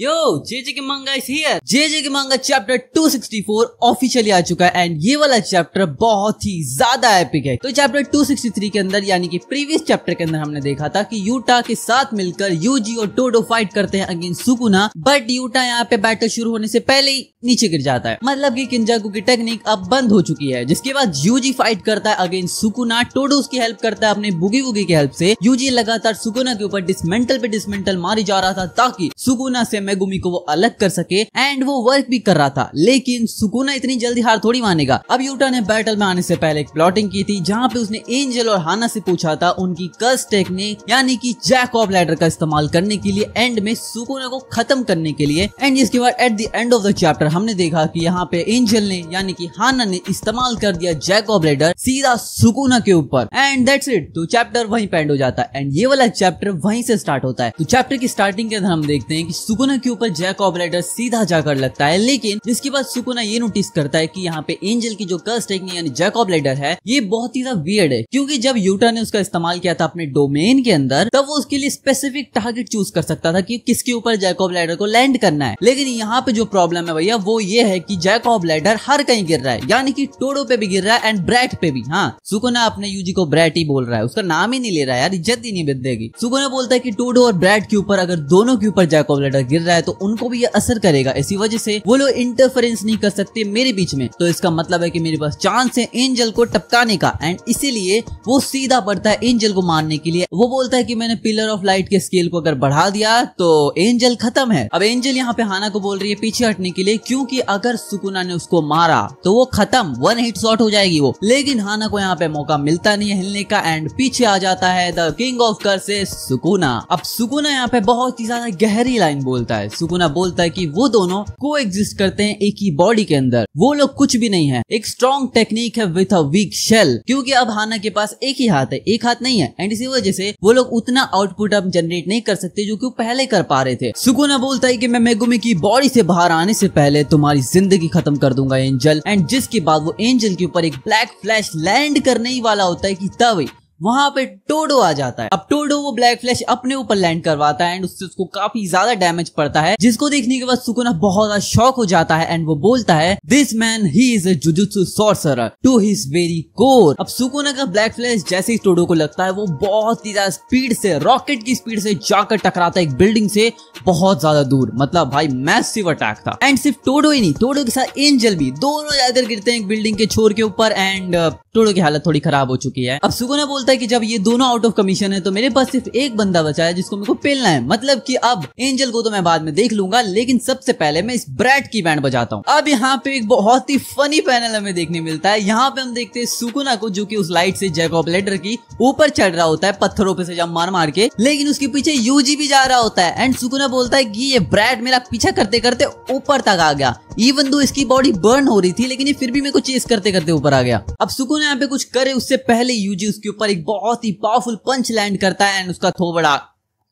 यो JJ के मांगा is here JJ के मांगा चैप्टर 264 ऑफिशियली आ चुका है एंड ये वाला चैप्टर बहुत ही ज्यादा एपिक है तो चैप्टर 263 के अंदर यानी कि प्रीवियस चैप्टर के अंदर हमने देखा था कि यूटा के साथ मिलकर यूजी और टोडो फाइट करते हैं अगेंस्ट सुकुना बट यूटा यहाँ पे बैटल शुरू होने से पहले ही नीचे गिर जाता है मतलब की किंजाकू की टेक्निक अब बंद हो चुकी है जिसके बाद यूजी फाइट करता है अगेंस्ट सुकुना टोडो उसकी हेल्प करता है अपने बुगी बुगी की हेल्प से यूजी लगातार सुकुना के ऊपर डिसमेंटल पे डिसमेंटल मारी जा रहा था ताकि सुकुना से मेगुमी को वो अलग कर सके एंड वो वर्क भी कर रहा था लेकिन सुकुना इतनी जल्दी हार थोड़ी मानेगा अब यूटा ने बैटल में आने से पहले एक प्लॉटिंग की थी जहाँ पे उसने एंजल और हाना से पूछा था उनकी कर्स टेक्निक यानी कि जैक ऑफ लैडर का इस्तेमाल करने के लिए एंड में सुकुना को खत्म करने के लिए एंड इसके बाद at the end of the chapter हमने देखा कि यहाँ पे एंजल ने यानी कि हाना ने इस्तेमाल कर दिया जैक ऑफ लैडर सीधा सुकुना के ऊपर एंड दैट्स इट तो चैप्टर वहीं पेंड हो जाता है एंड ये वाला चैप्टर वहीं से स्टार्ट होता है तो चैप्टर की स्टार्टिंग के अंदर हम देखते हैं कि सुकुना के ऊपर जैक ऑपरेटर सीधा जाकर लगता है लेकिन जिसके बाद सुकुना ये नोटिस करता है कि यहाँ पे एंजल की जो कर्स टेक्निक यानी जैक ऑपरेटर है ये बहुत ही ज्यादा वियर्ड है क्योंकि जब यूटा ने उसका इस्तेमाल किया था अपने डोमेन के अंदर तब वो उसके लिए स्पेसिफिक टारगेट चूज कर सकता था की कि किसके ऊपर जैकॉब लैडर को लैंड करना है लेकिन यहाँ पे जो प्रॉब्लम है भैया वो ये है कि जैकॉब लैडर हर कहीं गिर रहा है यानी कि टोडो पे भी गिर रहा है एंड ब्रैट पे भी हाँ सुकुना अपने यूजी को ब्रैट ही बोल रहा है उसका नाम ही नहीं ले रहा है यार इज्जत ही नहीं बिदेगी सुकुना बोलता है की टोडो और ब्रैट के ऊपर अगर दोनों के ऊपर जैक लैडर गिर गिर रहा है तो उनको भी ये असर करेगा इसी वजह से वो लोग इंटरफेरेंस नहीं कर सकते मेरे बीच में तो इसका मतलब है कि मेरे पास चांस है एंजल को टपकाने का एंड इसीलिए वो सीधा पड़ता है एंजल को मारने के लिए वो बोलता है कि मैंने पिलर ऑफ लाइट के स्केल को अगर बढ़ा दिया तो एंजल खत्म है अब एंजल यहाँ पे हाना को बोल रही है पीछे हटने के लिए क्योंकि अगर सुकुना ने उसको मारा तो वो खत्म वन हिट शॉट हो जाएगी वो लेकिन हाना को यहाँ पे मौका मिलता नहीं है हिलने का एंड पीछे आ जाता है द किंग ऑफ कर से सुकुना अब सुकुना यहाँ पे बहुत ही ज्यादा गहरी लाइन बोलता बोलता है सुकुना बोलता है कि वो दोनों को एग्जिस्ट करते हैं एक ही बॉडी के अंदर वो लोग कुछ भी नहीं है एक स्ट्रॉन्ग टेक्निक है विथ अ वीक शेल क्योंकि अब हाना के पास एक ही हाथ है एक हाथ नहीं है एंड इसी वजह से वो लोग उतना आउटपुट अब जनरेट नहीं कर सकते जो की पहले कर पा रहे थे सुकुना बोलता है की मैं मेगुमी की बॉडी से बाहर आने से पहले तुम्हारी जिंदगी खत्म कर दूंगा एंजल एंड जिसके बाद वो एंजल के ऊपर एक ब्लैक फ्लैश लैंड करने ही वाला होता है की तब वहां पे टोडो आ जाता है अब टोडो वो ब्लैक फ्लैश अपने ऊपर लैंड करवाता है एंड उससे उसको काफी ज्यादा डैमेज पड़ता है जिसको देखने के बाद सुकुना बहुत ज्यादा शॉक हो जाता है एंड वो बोलता है this man he is a jujutsu sorcerer to his very core अब सुकुना का ब्लैक फ्लैश जैसे ही टोडो को लगता है वो बहुत ही ज्यादा स्पीड से रॉकेट की स्पीड से जाकर टकराता है एक बिल्डिंग से बहुत ज्यादा दूर मतलब भाई मैसिव अटैक था एंड सिर्फ टोडो ही नहीं टोडो के साथ एंजल भी दोनों जाकर गिरते हैं एक बिल्डिंग के छोर के ऊपर एंड uh, टोडो की हालत थोड़ी खराब हो चुकी है अब सुकुना बोलता होता है कि जब ये दोनों आउट ऑफ कमीशन है तो मेरे पास सिर्फ एक बंदा बचा है जिसको मेरे को पेलना है मतलब कि अब एंजल को तो मैं बाद में देख लूंगा लेकिन सबसे पहले मैं इस ब्रैड की बैंड बजाता हूँ अब यहाँ पे एक बहुत ही फनी पैनल हमें देखने मिलता है यहाँ पे हम देखते हैं सुकुना को जो की उस लाइट से जैकॉपलेटर की ऊपर चढ़ रहा होता है पत्थरों पे जब मार मार के लेकिन उसके पीछे यूजी भी जा रहा होता है एंड सुकुना बोलता है की ये ब्रैड मेरा पीछा करते करते ऊपर तक आ गया इवन दो इसकी बॉडी बर्न हो रही थी लेकिन ये फिर भी मेरे को चेस करते करते ऊपर आ गया अब सुकुन यहाँ पे कुछ करे उससे पहले यूजी उसके ऊपर एक बहुत ही पावरफुल पंच लैंड करता है एंड उसका थोबड़ा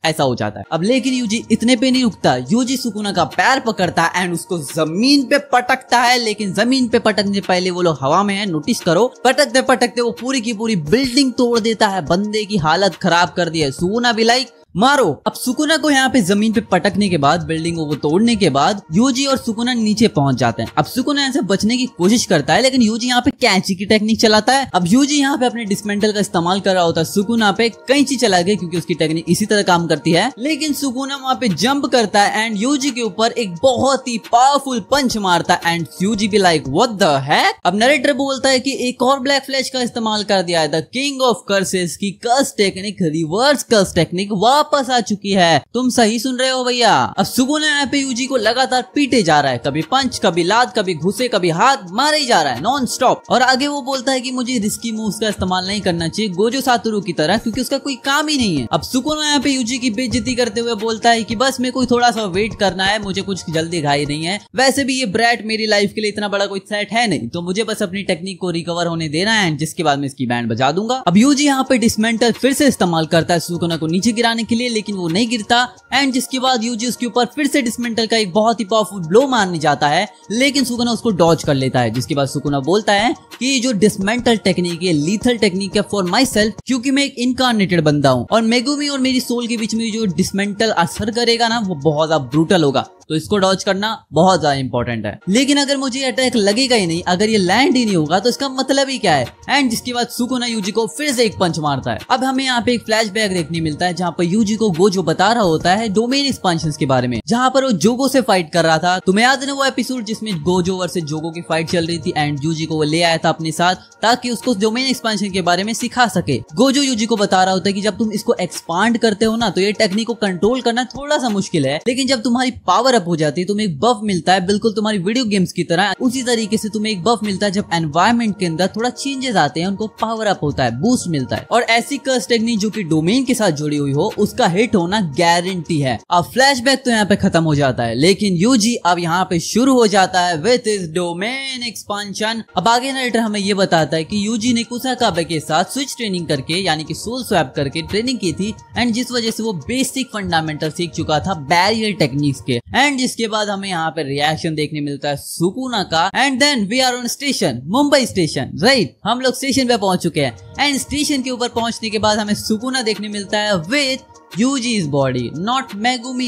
ऐसा हो जाता है अब लेकिन यूजी इतने पे नहीं रुकता यूजी सुकुना का पैर पकड़ता है एंड उसको जमीन पे पटकता है लेकिन जमीन पे पटकने पहले वो लोग हवा में है नोटिस करो पटकते पटकते वो पूरी की पूरी बिल्डिंग तोड़ देता है बंदे की हालत खराब कर दी है सुकुना भी लाइक मारो अब सुकुना को यहाँ पे जमीन पे पटकने के बाद बिल्डिंग को तोड़ने के बाद यूजी और सुकुना नीचे पहुंच जाते हैं अब सुकुना यहाँ से बचने की कोशिश करता है लेकिन यूजी यहाँ पे कैंची की टेक्निक चलाता है अब यूजी यहाँ पे अपने डिस्मेंटल का इस्तेमाल कर रहा होता है सुकुना पे कैंची चला गया क्योंकि उसकी टेक्निक इसी तरह काम करती है लेकिन सुकुना वहाँ पे जंप करता है एंड यूजी के ऊपर एक बहुत ही पावरफुल पंच मारता है एंड यूजी भी लाइक वट द है अब नरेटर बोलता है की एक और ब्लैक फ्लैश का इस्तेमाल कर दिया है द किंग ऑफ कर्सेस की curse technique reverse curse technique वापस वापस आ चुकी है तुम सही सुन रहे हो भैया अब सुगुना एपीयूजी को लगातार पीटे जा रहा है कभी पंच कभी लाद कभी घुसे कभी हाथ मारे जा रहा है नॉन स्टॉप और आगे वो बोलता है की मुझे रिस्की मूव का इस्तेमाल नहीं करना चाहिए गोजो सातुरु की तरह क्यूँकी उसका कोई काम ही नहीं है अब सुगुना यहाँ पे यूजी की बेजती करते हुए बोलता है की बस मैं कोई थोड़ा सा वेट करना है मुझे कुछ जल्दी घाई नहीं है वैसे भी ये ब्रैट मेरी लाइफ के लिए इतना बड़ा कोई सेट है नहीं तो मुझे बस अपनी टेक्निक को रिकवर होने देना है जिसके बाद मैं इसकी बैंड बजा दूंगा अब यूजी यहाँ पे डिसमेंटल फिर से इस्तेमाल करता है सुकुना को नीचे गिराने के लिए लेकिन वो नहीं गिरता एंड जिसके बाद यूजी उसके ऊपर फिर से डिसमेंटल का एक बहुत ही पावरफुल ब्लो मारने जाता है लेकिन सुकुना उसको डॉच कर लेता है जिसके बाद सुकुना बोलता है कि जो डिसमेंटल टेक्निक है लीथल टेक्निक है फॉर माई सेल्फ क्यूँकी मैं एक इनकारनेटेड बंदा हूँ और मेगुमी और मेरी सोल के बीच में जो डिसमेंटल असर करेगा ना वो बहुत ज्यादा ब्रूटल होगा तो इसको डॉच करना बहुत ज्यादा इंपॉर्टेंट है लेकिन अगर मुझे अटैक लगेगा ही नहीं अगर ये लैंड ही नहीं होगा तो इसका मतलब ही क्या है एंड जिसके बाद सुकुना यूजी को फिर से एक पंच मारता है अब हमें यहाँ पे एक फ्लैश देखने मिलता है जहाँ पर यूजी को गोजो बता रहा होता है डोमेन एक्सपांशन के बारे में जहाँ पर वो जोगो से फाइट कर रहा था तुम्हें याद है ना वो एपिसोड जिसमें गोजो वर्सेज जोगो की फाइट चल रही थी एंड यूजी को वो ले आया था अपने साथ ताकि उसको डोमेन एक्सपांशन के बारे में सिखा सके गोजो यूजी को बता रहा होता है कि जब तुम इसको एक्सपांड करते हो ना तो ये टेक्निक को कंट्रोल करना थोड़ा सा मुश्किल है लेकिन जब तुम्हारी पावर पावर अप हो जाती है तुम्हें एक बफ मिलता है बिल्कुल तुम्हारी वीडियो गेम्स की तरह उसी तरीके से तुम्हें एक बफ मिलता है जब एनवायरमेंट के अंदर थोड़ा चेंजेस आते हैं उनको पावर अप होता है बूस्ट मिलता है और ऐसी कर्स टेक्निक जो की डोमेन के साथ जुड़ी हुई हो उसका हिट होना गारंटी है अब फ्लैश तो यहाँ पे खत्म हो जाता है लेकिन यू अब यहाँ पे शुरू हो जाता है विथ इस डोमेन एक्सपांशन अब आगे नाइटर हमें ये बताता है कि यूजी ने कुसाकाबे के साथ स्विच ट्रेनिंग करके यानी कि सोल स्वैप करके ट्रेनिंग की थी एंड जिस वजह से वो बेसिक फंडामेंटल सीख चुका था बैरियर टेक्निक्स के एंड इसके बाद हमें यहाँ पे रिएक्शन देखने मिलता है सुकुना का and then we are on station Mumbai station right हम लोग स्टेशन पे पहुंच चुके हैं एंड स्टेशन के ऊपर पहुंचने के बाद हमें सुकुना देखने मिलता है with Yuji his body not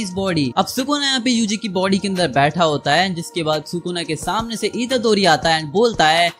his body अब सुकुना यहाँ पे यूजी की बॉडी के अंदर बैठा होता है जिसके बाद सुकुना के सामने से इधर दोरी आता है एंड बोलता है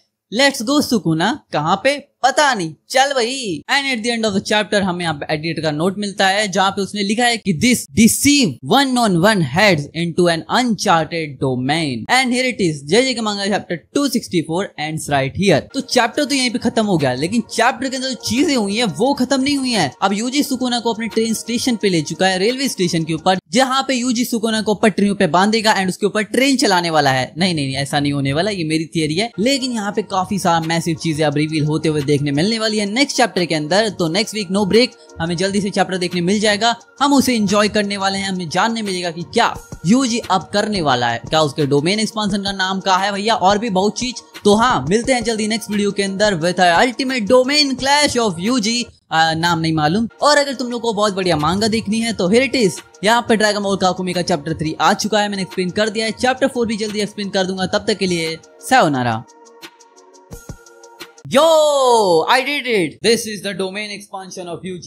लेट्स गो सुकुना कहाँ पे पता नहीं चल वही and at the end of the chapter हमें यहाँ पे एडिटर का नोट मिलता है जहाँ पे उसने लिखा है कि this deceive one on one heads into an uncharted domain and here it is J J K manga chapter 264 ends right here तो चैप्टर तो यहीं पे खत्म हो गया लेकिन चैप्टर के अंदर जो चीजें हुई है वो खत्म नहीं हुई है अब यूजी सुकोना को अपने ट्रेन स्टेशन पे ले चुका है रेलवे स्टेशन के ऊपर जहाँ पे यूजी सुकोना को पटरियों पे बांधेगा एंड उसके ऊपर ट्रेन चलाने वाला है नहीं नहीं ऐसा नहीं होने वाला ये मेरी थियरी है लेकिन यहाँ पे काफी सारा मैसिव चीजें अब रिवील होते हुए देखने मिलने वाली है नेक्स्ट चैप्टर के अंदर तो नेक्स्ट वीक नो ब्रेक हमें जल्दी से चैप्टर देखने मिल जाएगा हम उसे इंजॉय करने वाले हैं हमें जानने मिलेगा कि क्या यूजी अब करने वाला है क्या उसके डोमेन एक्सपांसन का नाम कहा है भैया और भी बहुत चीज तो हाँ मिलते हैं जल्दी नेक्स्ट वीडियो के अंदर with ultimate domain clash of Yuji आ, नाम नहीं मालूम और अगर तुम लोग को बहुत बढ़िया मांगा देखनी है तो हियर इट इज यहाँ पे ड्रैगन बॉल काकुमी का चैप्टर थ्री आ चुका है मैंने एक्सप्लेन कर दिया है चैप्टर फोर भी जल्दी एक्सप्लेन कर दूंगा तब तक के लिए सैनारा Yo, I did it. This is the domain expansion of UG.